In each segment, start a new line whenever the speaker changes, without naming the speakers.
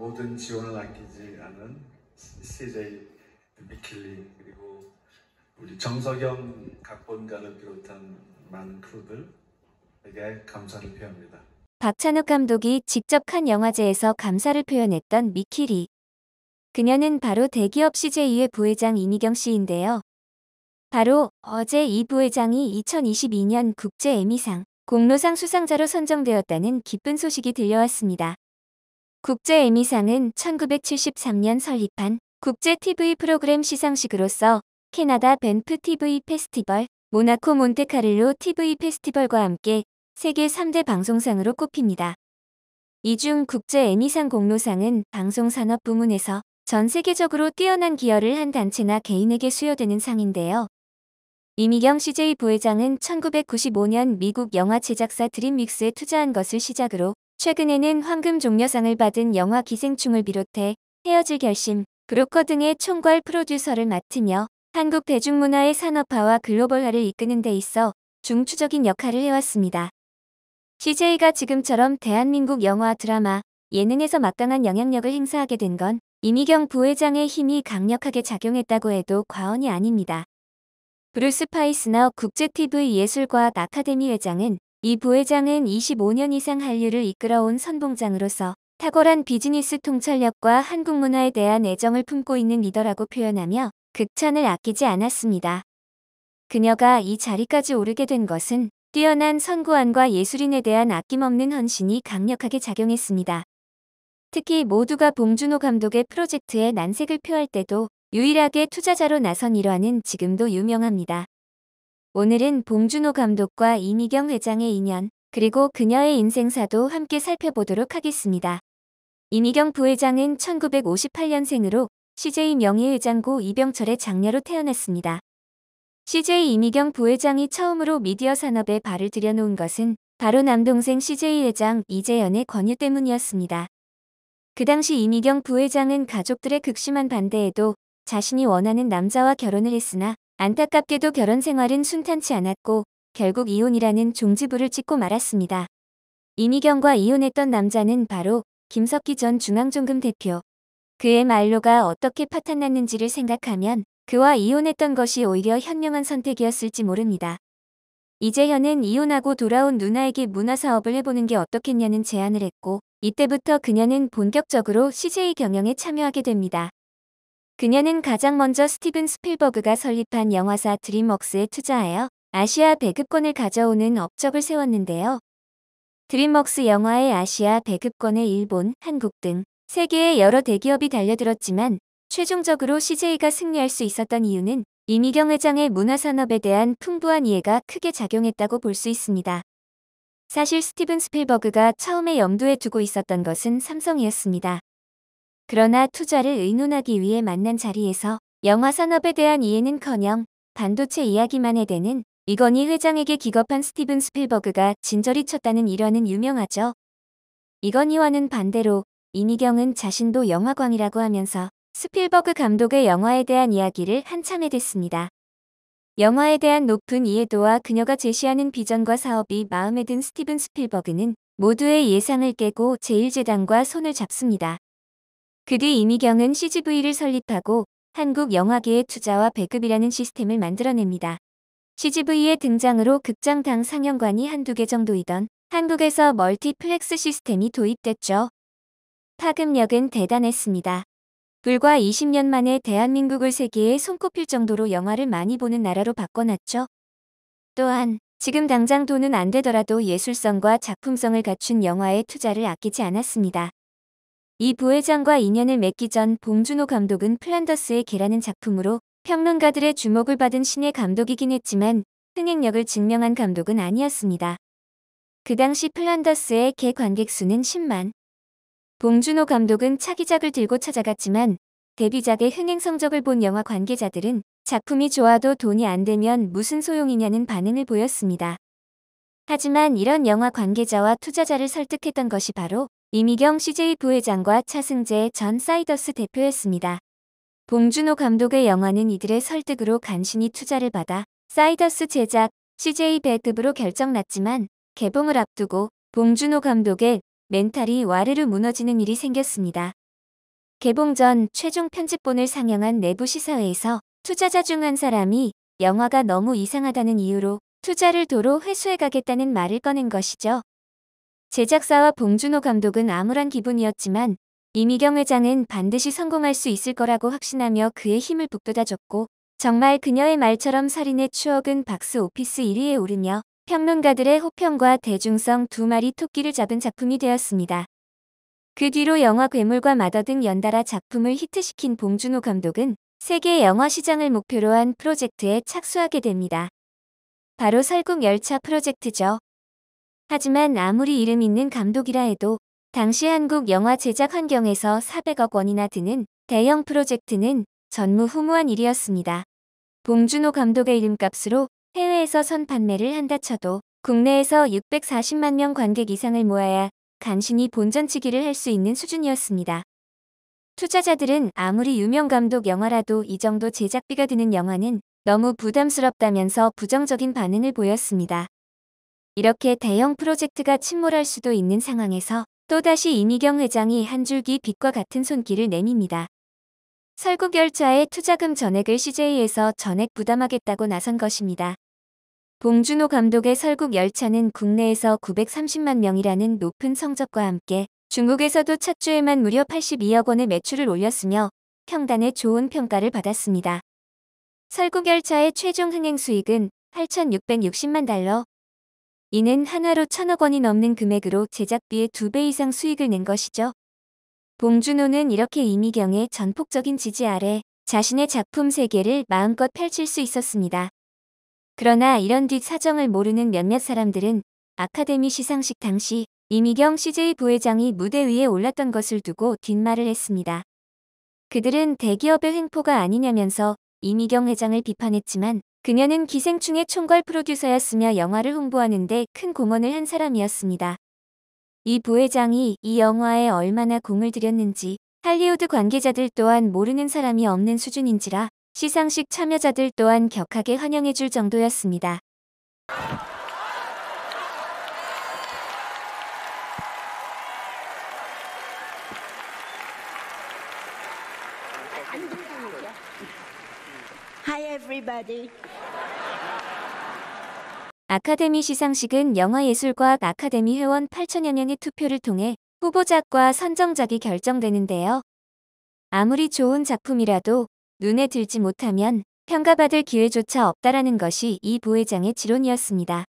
모든 지원을 아끼지 않은 CJ 미킬리 그리고 우리 정석영 각본가를 비롯한 많은 크루들에게 감사를 표합니다. 박찬욱 감독이 직접 한 영화제에서 감사를 표현했던 미키리. 그녀는 바로 대기업 CJ의 부회장 이미경 씨인데요. 바로 어제 이 부회장이 2022년 국제 에미상 공로상 수상자로 선정되었다는 기쁜 소식이 들려왔습니다. 국제 에미상은 1973년 설립한 국제 TV 프로그램 시상식으로서 캐나다 벤프 TV 페스티벌, 모나코 몬테카를로 TV 페스티벌과 함께 세계 3대 방송상으로 꼽힙니다. 이 중 국제 에미상 공로상은 방송산업 부문에서 전 세계적으로 뛰어난 기여를 한 단체나 개인에게 수여되는 상인데요. 이미경 CJ 부회장은 1995년 미국 영화 제작사 드림믹스에 투자한 것을 시작으로 최근에는 황금 종려상을 받은 영화 기생충을 비롯해 헤어질 결심, 브로커 등의 총괄 프로듀서를 맡으며 한국 대중문화의 산업화와 글로벌화를 이끄는 데 있어 중추적인 역할을 해왔습니다. CJ가 지금처럼 대한민국 영화 드라마, 예능에서 막강한 영향력을 행사하게 된 건 이미경 부회장의 힘이 강력하게 작용했다고 해도 과언이 아닙니다. 브루스 파이스너 국제TV 예술과학 아카데미 회장은 이 부회장은 25년 이상 한류를 이끌어온 선봉장으로서 탁월한 비즈니스 통찰력과 한국 문화에 대한 애정을 품고 있는 리더라고 표현하며 극찬을 아끼지 않았습니다. 그녀가 이 자리까지 오르게 된 것은 뛰어난 선구안과 예술인에 대한 아낌없는 헌신이 강력하게 작용했습니다. 특히 모두가 봉준호 감독의 프로젝트에 난색을 표할 때도 유일하게 투자자로 나선 일화는 지금도 유명합니다. 오늘은 봉준호 감독과 이미경 회장의 인연, 그리고 그녀의 인생사도 함께 살펴보도록 하겠습니다. 이미경 부회장은 1958년생으로 CJ 명예회장고 이병철의 장녀로 태어났습니다. CJ 이미경 부회장이 처음으로 미디어 산업에 발을 들여놓은 것은 바로 남동생 CJ 회장 이재현의 권유 때문이었습니다. 그 당시 이미경 부회장은 가족들의 극심한 반대에도 자신이 원하는 남자와 결혼을 했으나 안타깝게도 결혼 생활은 순탄치 않았고 결국 이혼이라는 종지부를 찍고 말았습니다. 이미경과 이혼했던 남자는 바로 김석기 전 중앙종금 대표. 그의 말로가 어떻게 파탄났는지를 생각하면 그와 이혼했던 것이 오히려 현명한 선택이었을지 모릅니다. 이재현은 이혼하고 돌아온 누나에게 문화사업을 해보는 게 어떻겠냐는 제안을 했고 이때부터 그녀는 본격적으로 CJ 경영에 참여하게 됩니다. 그녀는 가장 먼저 스티븐 스필버그가 설립한 영화사 드림웍스에 투자하여 아시아 배급권을 가져오는 업적을 세웠는데요. 드림웍스 영화의 아시아 배급권에 일본, 한국 등 세계의 여러 대기업이 달려들었지만 최종적으로 CJ가 승리할 수 있었던 이유는 이미경 회장의 문화산업에 대한 풍부한 이해가 크게 작용했다고 볼 수 있습니다. 사실 스티븐 스필버그가 처음에 염두에 두고 있었던 것은 삼성이었습니다. 그러나 투자를 의논하기 위해 만난 자리에서 영화 산업에 대한 이해는커녕 반도체 이야기만 해대는 이건희 회장에게 기겁한 스티븐 스필버그가 진저리 쳤다는 일화는 유명하죠. 이건희와는 반대로 이미경은 자신도 영화광이라고 하면서 스필버그 감독의 영화에 대한 이야기를 한참 해댔습니다. 영화에 대한 높은 이해도와 그녀가 제시하는 비전과 사업이 마음에 든 스티븐 스필버그는 모두의 예상을 깨고 제1재단과 손을 잡습니다. 그뒤 이미경은 CGV를 설립하고 한국 영화계의 투자와 배급이라는 시스템을 만들어냅니다. CGV의 등장으로 극장당 상영관이 한두 개 정도이던 한국에서 멀티플렉스 시스템이 도입됐죠. 파급력은 대단했습니다. 불과 20년 만에 대한민국을 세계에 손꼽힐 정도로 영화를 많이 보는 나라로 바꿔놨죠. 또한 지금 당장 돈은 안 되더라도 예술성과 작품성을 갖춘 영화에 투자를 아끼지 않았습니다. 이 부회장과 인연을 맺기 전 봉준호 감독은 플란더스의 개라는 작품으로 평론가들의 주목을 받은 신의 감독이긴 했지만 흥행력을 증명한 감독은 아니었습니다. 그 당시 플란더스의 개 관객 수는 10만. 봉준호 감독은 차기작을 들고 찾아갔지만 데뷔작의 흥행 성적을 본 영화 관계자들은 작품이 좋아도 돈이 안 되면 무슨 소용이냐는 반응을 보였습니다. 하지만 이런 영화 관계자와 투자자를 설득했던 것이 바로 이미경 CJ 부회장과 차승재 전 사이더스 대표였습니다. 봉준호 감독의 영화는 이들의 설득으로 간신히 투자를 받아 사이더스 제작, CJ 배급으로 결정났지만 개봉을 앞두고 봉준호 감독의 멘탈이 와르르 무너지는 일이 생겼습니다. 개봉 전 최종 편집본을 상영한 내부 시사회에서 투자자 중 한 사람이 영화가 너무 이상하다는 이유로 투자를 도로 회수해가겠다는 말을 꺼낸 것이죠. 제작사와 봉준호 감독은 암울한 기분이었지만 이미경 회장은 반드시 성공할 수 있을 거라고 확신하며 그의 힘을 북돋아줬고 정말 그녀의 말처럼 살인의 추억은 박스 오피스 1위에 오르며 평론가들의 호평과 대중성 두 마리 토끼를 잡은 작품이 되었습니다. 그 뒤로 영화 괴물과 마더 등 연달아 작품을 히트시킨 봉준호 감독은 세계 영화 시장을 목표로 한 프로젝트에 착수하게 됩니다. 바로 설국열차 프로젝트죠. 하지만 아무리 이름 있는 감독이라 해도 당시 한국 영화 제작 환경에서 400억 원이나 드는 대형 프로젝트는 전무후무한 일이었습니다. 봉준호 감독의 이름값으로 해외에서 선 판매를 한다 쳐도 국내에서 640만 명 관객 이상을 모아야 간신히 본전치기를 할 수 있는 수준이었습니다. 투자자들은 아무리 유명 감독 영화라도 이 정도 제작비가 드는 영화는 너무 부담스럽다면서 부정적인 반응을 보였습니다. 이렇게 대형 프로젝트가 침몰할 수도 있는 상황에서 또다시 이미경 회장이 한 줄기 빛과 같은 손길을 내밉니다. 설국 열차의 투자금 전액을 CJ에서 전액 부담하겠다고 나선 것입니다. 봉준호 감독의 설국 열차는 국내에서 930만 명이라는 높은 성적과 함께 중국에서도 첫 주에만 무려 82억 원의 매출을 올렸으며 평단에 좋은 평가를 받았습니다. 설국 열차의 최종 흥행 수익은 8,660만 달러, 이는 하나로 천억 원이 넘는 금액으로 제작비의 두 배 이상 수익을 낸 것이죠. 봉준호는 이렇게 이미경의 전폭적인 지지 아래 자신의 작품 세계를 마음껏 펼칠 수 있었습니다. 그러나 이런 뒷사정을 모르는 몇몇 사람들은 아카데미 시상식 당시 이미경 CJ 부회장이 무대 위에 올랐던 것을 두고 뒷말을 했습니다. 그들은 대기업의 횡포가 아니냐면서 이미경 회장을 비판했지만 그녀는 기생충의 총괄 프로듀서였으며 영화를 홍보하는 데 큰 공헌을 한 사람이었습니다. 이 부회장이 이 영화에 얼마나 공을 들였는지 할리우드 관계자들 또한 모르는 사람이 없는 수준인지라 시상식 참여자들 또한 격하게 환영해줄 정도였습니다. everybody. 아카데미 시상식은 영화예술과학 아카데미 회원 8천여 명의 투표를 통해 후보작과 선정작이 결정되는데요. 아무리 좋은 작품이라도 눈에 들지 못하면 평가받을 기회조차 없다라는 것이 이 부회장의 지론이었습니다.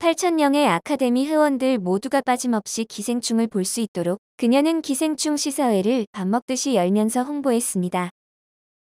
8천명의 아카데미 회원들 모두가 빠짐없이 기생충을 볼 수 있도록 그녀는 기생충 시사회를 밥 먹듯이 열면서 홍보했습니다.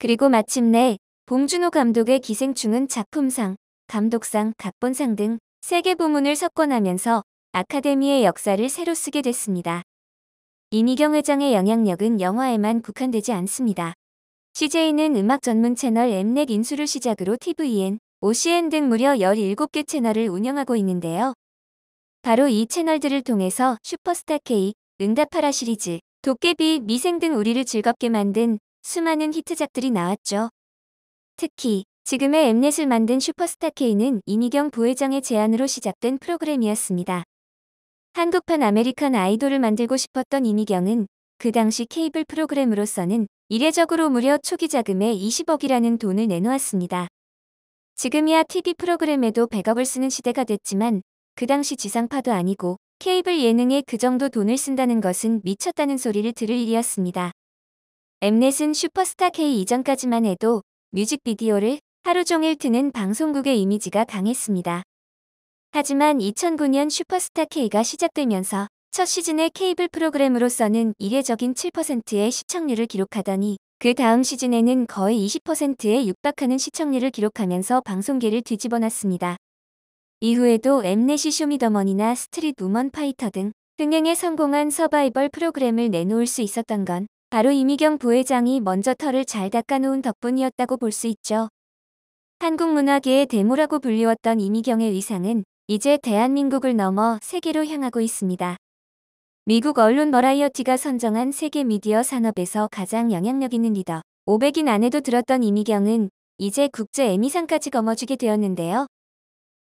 그리고 마침내 봉준호 감독의 기생충은 작품상, 감독상, 각본상 등3개 부문을 석권하면서 아카데미의 역사를 새로 쓰게 됐습니다. 이미경 회장의 영향력은 영화에만 국한되지 않습니다. CJ는 음악 전문 채널 엠넷 인수를 시작으로 TVN, OCN 등 무려 17개 채널을 운영하고 있는데요. 바로 이 채널들을 통해서 슈퍼스타 K, 응답하라 시리즈, 도깨비, 미생 등 우리를 즐겁게 만든 수많은 히트작들이 나왔죠. 특히 지금의 엠넷을 만든 슈퍼스타 K는 이미경 부회장의 제안으로 시작된 프로그램이었습니다. 한국판 아메리칸 아이돌을 만들고 싶었던 이미경은 그 당시 케이블 프로그램으로서는 이례적으로 무려 초기 자금에 20억이라는 돈을 내놓았습니다. 지금이야 TV 프로그램에도 100억을 쓰는 시대가 됐지만 그 당시 지상파도 아니고 케이블 예능에 그 정도 돈을 쓴다는 것은 미쳤다는 소리를 들을 일이었습니다. 엠넷은 슈퍼스타 K 이전까지만 해도 뮤직비디오를 하루 종일 트는 방송국의 이미지가 강했습니다. 하지만 2009년 슈퍼스타 K가 시작되면서 첫 시즌의 케이블 프로그램으로서는 이례적인 7%의 시청률을 기록하더니 그 다음 시즌에는 거의 20%에 육박하는 시청률을 기록하면서 방송계를 뒤집어 놨습니다. 이후에도 엠넷이 쇼미더머니나 스트릿 우먼 파이터 등 흥행에 성공한 서바이벌 프로그램을 내놓을 수 있었던 건 바로 이미경 부회장이 먼저 털을 잘 닦아놓은 덕분이었다고 볼 수 있죠. 한국 문화계의 대모라고 불리웠던 이미경의 위상은 이제 대한민국을 넘어 세계로 향하고 있습니다. 미국 언론 버라이어티가 선정한 세계 미디어 산업에서 가장 영향력 있는 리더 500인 안에도 들었던 이미경은 이제 국제 에미상까지 거머쥐게 되었는데요.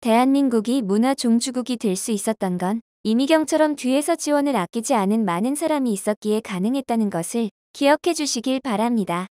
대한민국이 문화 종주국이 될 수 있었던 건 이미경처럼 뒤에서 지원을 아끼지 않은 많은 사람이 있었기에 가능했다는 것을 기억해 주시길 바랍니다.